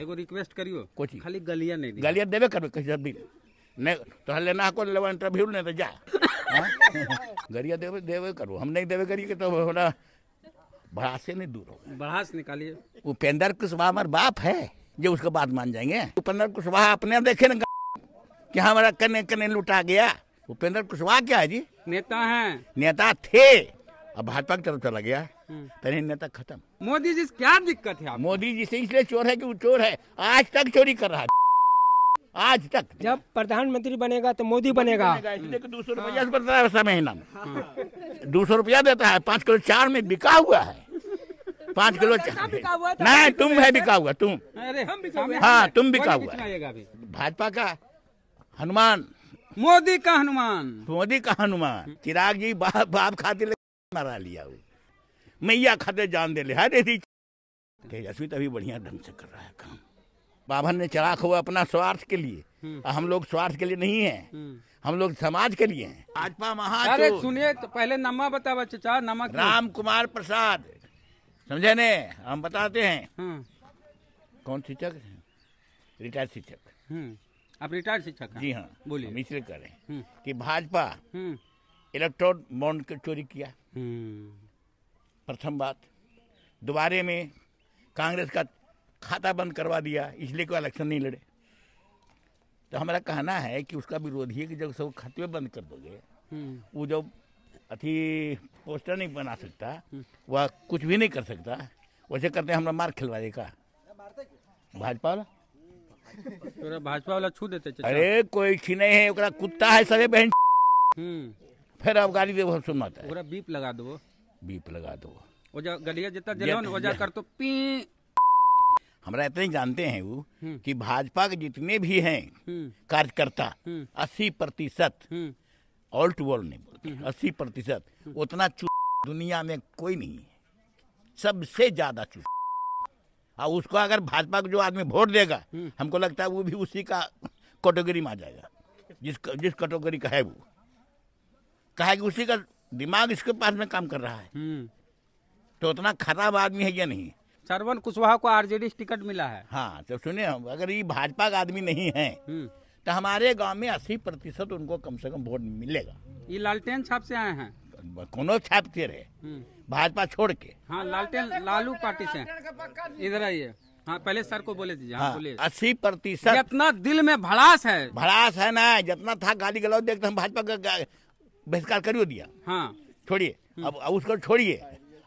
एगो रिक्वेस्ट करियो कोची खाली गलिया नहीं दी गलिया देबे करबे कहीं जब नहीं तो हले लेना हको लेवा इंटरव्यू नहीं तो जा हाँ? गलिया देबे देबे करो हम नहीं देवे करिए तो हमरा बढ़ास से नहीं दूर हो बढ़ास निकालिए उपेंद्र कुशवाहा हमारे बाप है जो उसके बाद मान जाएंगे उपेंद्र कुशवाहा अपने देखे ना कि हाँ हमारा कने कने लुटा गया उपेंद्र कुशवाहा क्या है जी नेता है नेता थे अब भाजपा की तरफ चला गया हम्म। पहले नेता खत्म मोदी जी क्या दिक्कत है मोदी जी से इसलिए चोर है कि वो चोर है आज तक चोरी कर रहा है आज तक जब प्रधानमंत्री बनेगा तो मोदी बनेगा दो सौ हम्म। रुपया देता है महीना में दो सौ रुपया देता है पाँच किलो चार में बिका हुआ है पाँच किलो चार नहीं तुम है बिका हुआ तुम हाँ तुम बिका हुआ भाजपा का हनुमान मोदी का हनुमान मोदी का हनुमान चिराग जी बाप बाप खातिर मरा लिया वो मैया खाते जान दे लिहा दे दी तेजस्वी तो अभी बढ़िया ढंग से कर रहा है काम बाभन ने चराख हुआ अपना स्वार्थ के लिए हम्म। हम लोग स्वार्थ के लिए नहीं है हम्म। हम लोग समाज के लिए हैं भाजपा महारे सुनिए तो पहले नमा बतावा चचा नमक राम कुमार प्रसाद समझे ने हम बताते हैं हम्म। कौन शिक्षक रिटायर्ड शिक्षक आप रिटायर्ड शिक्षक जी हाँ बोलिए मिश्र करें कि भाजपा इलेक्ट्रॉन बॉन्ड के चोरी किया हम्म। प्रथम बात दोबारे में कांग्रेस का खाता बंद करवा दिया इसलिए कोई इलेक्शन नहीं लड़े तो हमारा कहना है कि उसका विरोध ही है कि जब सब खतवे बंद कर दोगे हम्म। वो जब अथी पोस्टर नहीं बना सकता हम्म। वह कुछ भी नहीं कर सकता वैसे करते हम मार खिलवा देगा भाजपा वाला भाजपा वाला छू देते अरे कोई छीने है कुत्ता है सरे बहन फिर अब गाड़ी देव हम सुनाता पूरा बीप लगा दो बीप लगा दो ओजा गलिया जितना जलवन ओजा कर तो पी हमरा इतने जानते हैं वो हम्म। कि भाजपा के जितने भी हैं हम्म। कार्यकर्ता हम्म। अस्सी प्रतिशत ऑल टू ऑल नहीं बोलते अस्सी प्रतिशत उतना दुनिया में कोई नहीं है सबसे ज्यादा चुप और उसको अगर भाजपा को जो आदमी वोट देगा हमको लगता है वो भी उसी का कैटेगरी में आ जाएगा जिस जिस कैटेगरी का है वो कहा कि उसी का दिमाग इसके पास में काम कर रहा है हम्म। तो उतना खराब आदमी है या नहीं सरवन कुशवाहा को आरजेडी टिकट मिला है हाँ तो सुने हम अगर ये भाजपा का आदमी नहीं है हम्म। तो हमारे गांव में अस्सी प्रतिशत उनको कम से कम वोट मिलेगा ये लालटेन छाप से आए हैं कोनो छाप के रहे हम्म। भाजपा छोड़ के हाँ लालटेन लालू पार्टी से इधर आइए हाँ पहले सर को बोले दीजिए हाँ, हाँ अस्सी प्रतिशत जितना दिल में भड़ास है भड़ास है ना जितना था गाली गलौज देखते हम भाजपा का बहिष्कार करियो दिया हाँ छोड़िए हम्म। अब उसको छोड़िए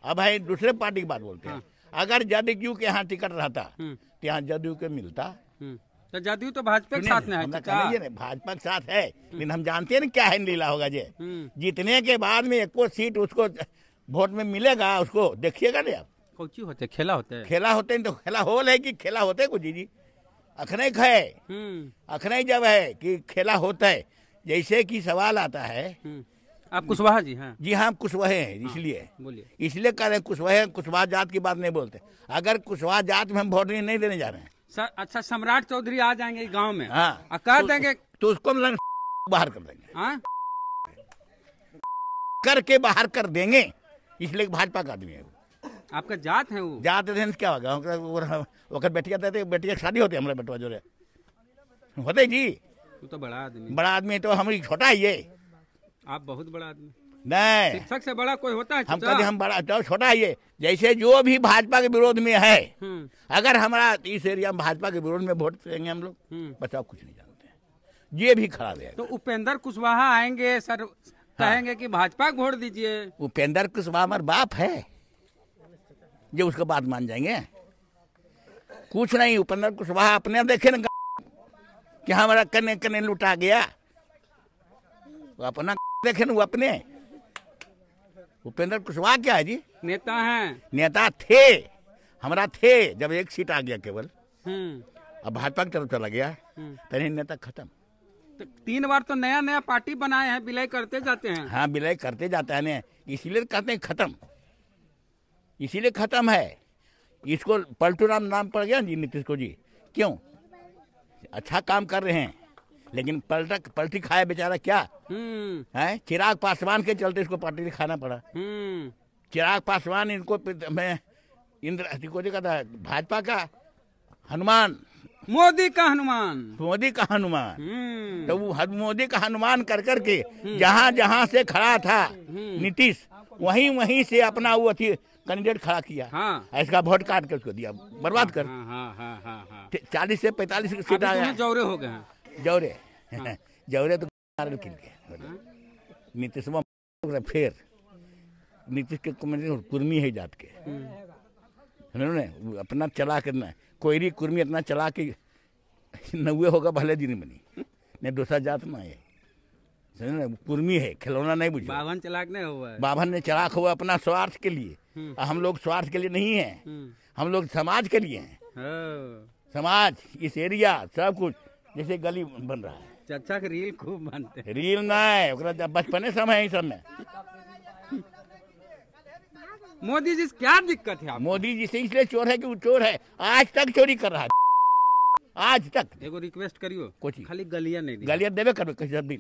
अब भाई दूसरे पार्टी की बात बोलते हैं हाँ। अगर जदयू के यहाँ टिकट रहता हम्म। तो यहाँ जदयू के मिलता हम्म। तो जदयू तो भाजपा के साथ तो नहीं है भाजपा के साथ है लेकिन हम जानते हैं क्या है लीला होगा जे जीतने के बाद में एक सीट उसको वोट में मिलेगा उसको देखिएगा ना आप कोची होते खेला होते है। खेला होते तो खेला होल है कि खेला होते कुछ जी अखने खे अखने जब है कि खेला होता है जैसे कि सवाल आता है आप कुशवाहा जी हाँ जी हाँ कुशवाहे हैं हाँ, इसलिए बोलिए इसलिए कह रहे हैं कुशवाहे कुशवाहा जात की बात नहीं बोलते अगर कुशवाहा जात में हम वोट नहीं देने जा रहे हैं सर अच्छा सम्राट चौधरी आ जाएंगे गांव में हाँ कह तो, देंगे तो उसको हम बाहर कर देंगे हाँ करके बाहर कर देंगे इसलिए भाजपा का आदमी है आपका जात है वो जात है क्या होगा ओकर बेटिया देते बेटिया शादी होते हमारे बेटवा जो होते जी तो बड़ा आदमी बड़ा आदमी तो हम छोटा ही है आप बहुत बड़ा आदमी नहीं शिक्षक से बड़ा कोई होता है हम कभी हम बड़ा तो छोटा ये जैसे जो भी भाजपा के विरोध में है हम्म। अगर हमारा इस एरिया में भाजपा के विरोध में वोट देंगे हम लोग हम्म। बताओ कुछ नहीं जानते ये भी खराब है तो उपेंद्र कुशवाहा आएंगे सर हाँ। कहेंगे कि भाजपा को वोट दीजिए उपेंद्र कुशवाहा हमारे बाप है जो उसके बाद मान जाएंगे कुछ नहीं उपेंद्र कुशवाहा अपने देखे ना कि हमारा कने कने लुटा गया अपना देखे वो अपने उपेंद्र कुशवाहा क्या है जी नेता हैं नेता थे हमारा थे जब एक सीट आ गया केवल हम्म। अब भाजपा की तरफ चला गया हम्म। तेरे नेता खत्म तो तीन बार तो नया नया पार्टी बनाए हैं विलय करते जाते हैं हाँ विलय करते जाते हैं इसीलिए तो कहते हैं खत्म इसीलिए खत्म है इसको पलटू राम नाम पड़ गया जी नीतीश को जी क्यों अच्छा काम कर रहे हैं लेकिन पलटा पलटी खाया बेचारा क्या हम्म। है चिराग पासवान के चलते इसको पलटी खाना पड़ा हम्म। चिराग पासवान इनको मैं को देखा था भाजपा का हनुमान मोदी का हनुमान मोदी का हनुमान हम्म। तो वो मोदी का हनुमान कर कर के जहाँ जहाँ से खड़ा था नीतीश वहीं वहीं से अपना वो अथी कैंडिडेट खड़ा किया हाँ। इसका वोट काट के उसको दिया बर्बाद हाँ, कर हाँ, हाँ, हाँ, हाँ, हाँ। चालीस से पैतालीस सीट तो आ हो गए जौरे जौरे तो मारल नीतीश फिर नीतीश के कुर्मी है जात के उन्होंने अपना चला के ना कोयरी कुर्मी अपना चला के नवे होगा भले दिन बनी नहीं दूसरा जात ना है कुर्मी है खिलौना नहीं बुझे बाभन चलाक नहीं हुआ बाभन ने चलाक हुआ अपना स्वार्थ के लिए हम लोग स्वार्थ के लिए नहीं है हम लोग समाज के लिए हैं समाज इस एरिया सब कुछ जैसे गली बन रहा है चाचा के रील खूब बनते रील ना है बचपने समय ही समय मोदी जी क्या दिक्कत है मोदी जी से इसलिए चोर है कि वो चोर है आज तक चोरी कर रहा है आज तक देखो रिक्वेस्ट करियो कुछ खाली गलिया नहीं गलिया देवे करो कैसे जल्दी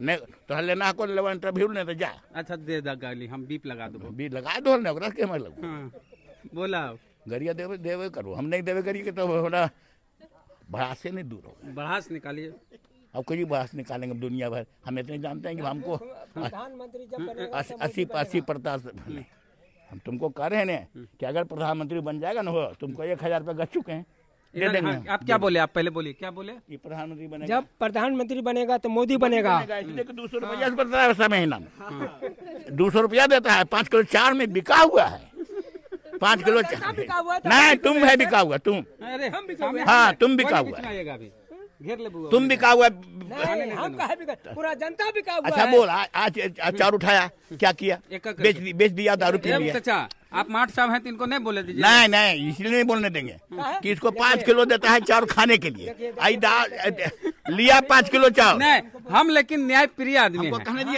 नहीं तो हले ना को लेवा इंटरव्यू नहीं तो जा अच्छा दे दा गाली हम बीप लगा दो बीप लगा दो ना हाँ, ओकरा के मतलब बोला गरिया देवे देवे करो हम नहीं देवे करिए तो होना भड़ास से नहीं दूर हो भड़ास निकालिए अब कोई बहस निकालेंगे दुनिया भर हम इतने जानते हैं कि हमको अस्सी अस्सी प्रताश हम तुमको कह रहे हैं कि अगर प्रधानमंत्री बन जाएगा ना हो तुमको एक हजार रुपये गच चुके हैं दे देंगे हाँ, आप क्या बोले आप पहले बोलिए क्या बोले ये प्रधानमंत्री बनेगा जब प्रधानमंत्री बनेगा तो मोदी बनेगा दो सौ रुपया महीना में हाँ। दो सौ रुपया देता है पाँच करोड़ चार में बिका हुआ है पाँच तो किलो नहीं तुम है बिका हुआ तुम बिका हाँ, हुआ हाँ तुम बिका हुआ तुम बिका हुआ पूरा जनता बिका हुआ अच्छा बोल आज अचार उठाया क्या किया बेच दिया दारू पी लिया आप माठ साहब हैं तो इनको नहीं बोले दीजिए नहीं नहीं इसलिए नहीं बोलने देंगे हाँ? कि इसको पाँच किलो देता है चावल खाने के लिए आई दाल लिया पाँच किलो चावल नहीं हम लेकिन न्याय प्रिय आदमी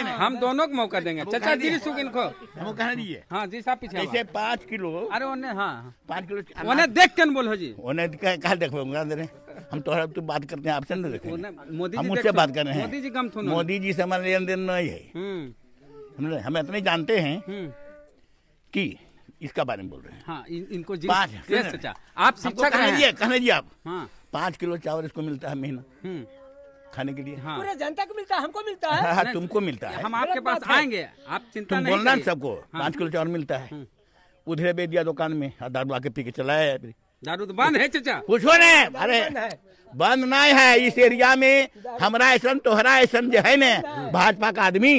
हम दोनों को मौका देंगे चाचा जी सुख इनको कहने दीजिए हाँ जी साहब पीछे ऐसे पाँच किलो अरे उन्हें हाँ पाँच किलो उन्हें देख के बोलो जी उन्हें कहा देखोगे हम तो तो बात करते हैं आपसे नहीं देखेंगे मोदी हम उससे बात कर रहे हैं मोदी जी कम मोदी जी से हमारा लेन देन नहीं है हम्म। हम इतने जानते हैं हम्म। कि इसका बारे में बोल रहे हैं हाँ, इन, इनको पाँच अच्छा। आप शिक्षा कहने कहने जी आप हाँ। पाँच किलो चावल इसको मिलता है महीना हम्म। खाने के लिए हाँ। पूरे जनता को मिलता है हमको मिलता है हाँ, हाँ तुमको मिलता है हम आपके पास आएंगे आप चिंता नहीं बोलना सबको हाँ। पाँच किलो चावल मिलता है हम्म। उधर बेच दिया दुकान में दारू आके पी के चलाया दारू तो बंद है चाचा पूछो ने अरे बंद नहीं है इस एरिया में हमारा ऐसा तोहरा ऐसा जो है ने हम्म। भाजपा का आदमी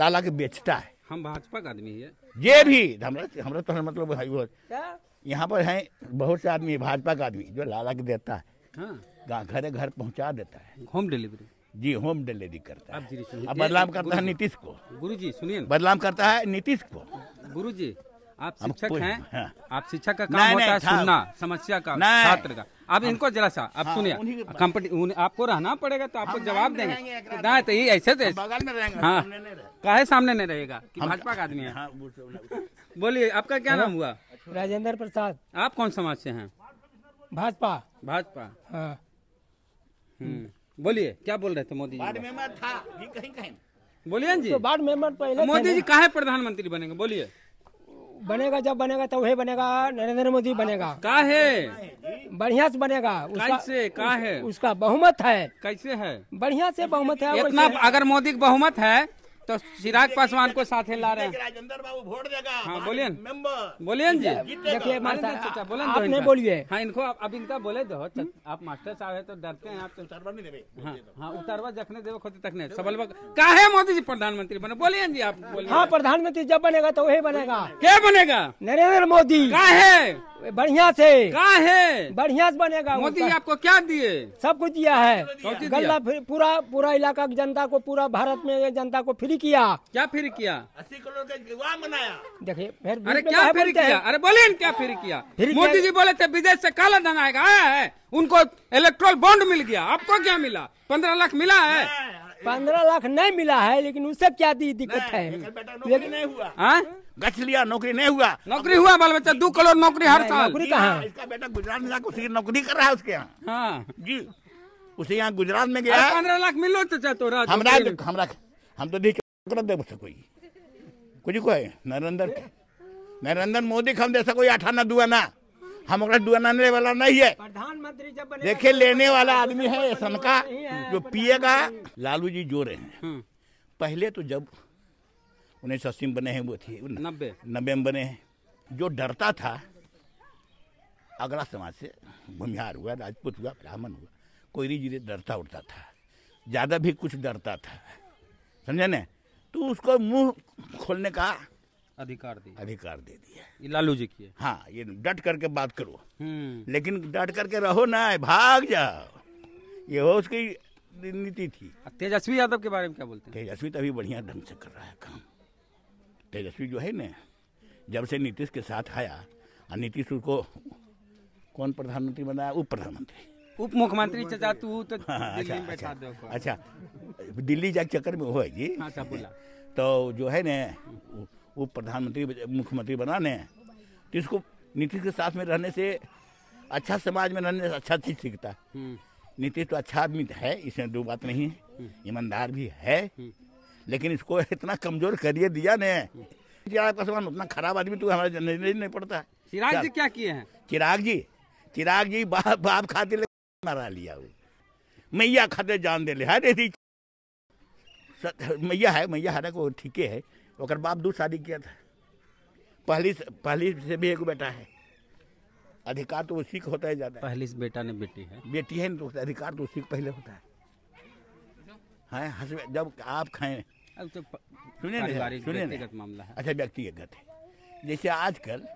लाला के बेचता है हम भाजपा का आदमी है ये भी हमरा तो मतलब भाई यहाँ पर है बहुत से आदमी भाजपा का आदमी जो लाला के देता है हाँ। घर घर पहुँचा देता है होम डिलीवरी जी होम डिलीवरी करता है अब बदलाव करता है नीतीश को गुरु जी सुनिए बदलाव करता है नीतीश हाँ। को गुरु जी आप शिक्षक हैं आप शिक्षा का काम होता है सुनना समस्या का छात्र का अब इनको जरा सा आप हाँ, सुनिए कंपनी आपको रहना पड़ेगा तो आपको जवाब देंगे ना तो ये ऐसे थे तो बगल में रहेंगे हाँ सामने नहीं रहेगा भाजपा का आदमी है हाँ, बोलिए आपका क्या नाम हुआ राजेंद्र प्रसाद आप कौन समाज से हैं भाजपा भाजपा हाँ। हम्म, बोलिए क्या बोल रहे थे मोदी जी बोलिए जी वार्ड तो मेंबर पहले मोदी जी कहा प्रधानमंत्री बनेंगे बोलिए बनेगा जब बनेगा तो वही बनेगा नरेंद्र मोदी बनेगा का है बढ़िया से बनेगा कैसे का है उसका बहुमत है कैसे है बढ़िया से बहुमत है इतना अगर मोदी का बहुमत है तो चिराग पासवान को साथ ला रहे हैं राजेंद्र बाबू वोट देगा हाँ बोलिए बोलिए जी देखिए तो आपने बोलिए हाँ इनको अब इनका बोले दो तो तो हम्म। आप मास्टर साहब है तो डरते हैं आप तो हाँ, हाँ उतरवा जखने देवे खोते तकने सबल का है मोदी जी प्रधानमंत्री बने बोलिए जी आप बोलिए हाँ प्रधानमंत्री जब बनेगा तो वही बनेगा क्या बनेगा नरेंद्र मोदी का है बढ़िया से कहा है बढ़िया से बनेगा मोदी जी आपको क्या दिए सब कुछ दिया है गल्ला पूरा पूरा इलाका की जनता को पूरा भारत में जनता को फ्री नहीं किया क्या फिर किया अस्सी करोड़ का विवाह मनाया देखिए फिर अरे क्या फिर किया अरे बोले क्या फिर किया मोदी जी बोले थे विदेश से काला धन आएगा आया है उनको इलेक्ट्रोल बॉन्ड मिल गया आपको क्या मिला पंद्रह लाख मिला है पंद्रह लाख नहीं मिला है लेकिन उससे क्या दी दिक्कत है लेकिन नहीं हुआ हाँ? गच लिया नौकरी नहीं हुआ नौकरी हुआ बाल बच्चा दो करोड़ नौकरी हर साल नौकरी कहा हाँ, इसका बेटा गुजरात में जाकर उसकी नौकरी कर रहा है उसके यहाँ हाँ। जी उसे यहाँ गुजरात में गया पंद्रह लाख मिलो तो, तो हमरा हम तो नहीं दे मुझसे कोई कुछ को नरेंद्र नरेंद्र मोदी हम दे कोई अठाना दुआना हमारा दुआनाने वाला नहीं है प्रधानमंत्री जब देखे तो लेने वाला आदमी है सन का तो जो पिएगा लालू जी जो रहे हैं हम्म। पहले तो जब उन्नीस सौ अस्सी में बने हैं वो थी नब्बे नब्बे में बने हैं जो डरता था अगला समाज से भूमिहार हुआ राजपूत हुआ ब्राह्मण हुआ कोयरी जी डरता उड़ता था ज़्यादा भी कुछ डरता था समझे ना तो उसको मुंह खोलने का अधिकार दिया अधिकार दे दिया ये लालू जी की हाँ ये डट करके बात करो हम्म। लेकिन डट करके रहो ना भाग जाओ ये हो उसकी नीति थी तेजस्वी यादव के बारे में क्या बोलते हैं तेजस्वी तो अभी बढ़िया ढंग से कर रहा है काम तेजस्वी जो है ना जब से नीतीश के साथ आया और नीतीश उसको कौन प्रधानमंत्री बनाया उप प्रधानमंत्री उप मुख्यमंत्री चाचा तू तो हाँ, हाँ, अच्छा, अच्छा, अच्छा दिल्ली जा चक्कर में हो जी हाँ, अच्छा, बोला तो जो है ना उप प्रधानमंत्री मुख्यमंत्री बनाने तो इसको नीतीश के साथ में रहने से अच्छा समाज में रहने से अच्छा चीज सीखता है हम्म। नीतीश तो अच्छा आदमी तो है इसमें दो बात नहीं है हम्म। ईमानदार भी है हम्म। लेकिन इसको इतना कमजोर करिए दिया ने उतना खराब आदमी तो हमारे नहीं पड़ता चिराग जी क्या किए हैं चिराग जी चिराग जी बाप बाप खाते मरा लिया वो मैया खाते जान दे लिहा दे दी मैया है मैया हरा को ठीके है और बाप दू शादी किया था पहली पहली से भी एक बेटा है अधिकार तो उसी को होता है ज्यादा पहली से बेटा ने बेटी है बेटी है तो अधिकार तो उसी को पहले होता है हाँ हस्बैंड जब आप खाएं अब तो सुने सुने व्यक्तिगत मामला है अच्छा व्यक्तिगत है जैसे आजकल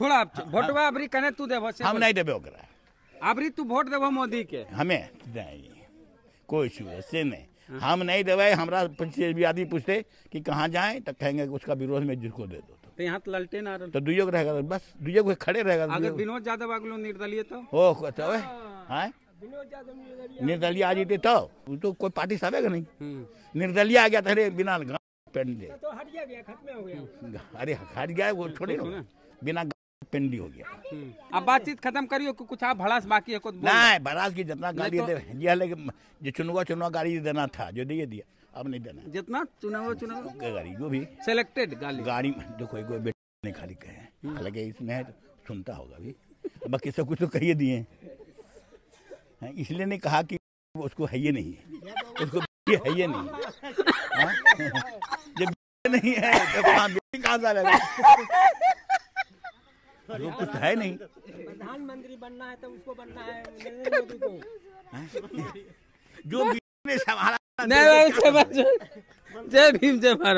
थोड़ा आप वोटवा अपनी कने तू देबो हम नहीं देवे ओकरा अबरी तू वोट देव मोदी के हमें नहीं कोई सुविधा से नहीं हम नहीं देवे हमारा पंचायत आदमी पूछते कि कहाँ जाए तो कहेंगे उसका विरोध में जिसको दे दो तो, तो यहाँ तो ललटे ना तो दुइयो को रहेगा बस दुइयो को खड़े रहेगा अगर विनोद यादव अगलो निर्दलीय तो ओ तो, तो है हाँ, हाँ? निर्दलीय आ जीते तो तो कोई पार्टी साबे का नहीं हम्म। निर्दलीय आ गया था तो बिना पेंट ले तो हट गया खत्म हो गया अरे हट गया वो छोड़े बिना पेंडी हो गया हम्म। अब बातचीत खत्म करियो कुछ आप भड़ास बाकी है कुछ नहीं भड़ास की जितना गाड़ी तो- दे दिया लेकिन जो चुनवा चुनवा गाड़ी देना था जो दिए दिया अब नहीं देना जितना चुनाव चुनाव गाड़ी जो भी सिलेक्टेड गाड़ी गाड़ी देखो एक बेटा ने खाली कहे हम्म। हालांकि इसमें है सुनता होगा भी बाकी सब कुछ तो कहिए दिए हैं हाँ, इसलिए नहीं कहा कि उसको है ये नहीं है उसको ये है ये नहीं हाँ? जब नहीं है तो कहाँ है जो तो कुछ है नहीं प्रधानमंत्री बनना है तो उसको बनना है नरेंद्र मोदी को हाँ? जो भी संभाला नहीं तो जय भीम जय भारत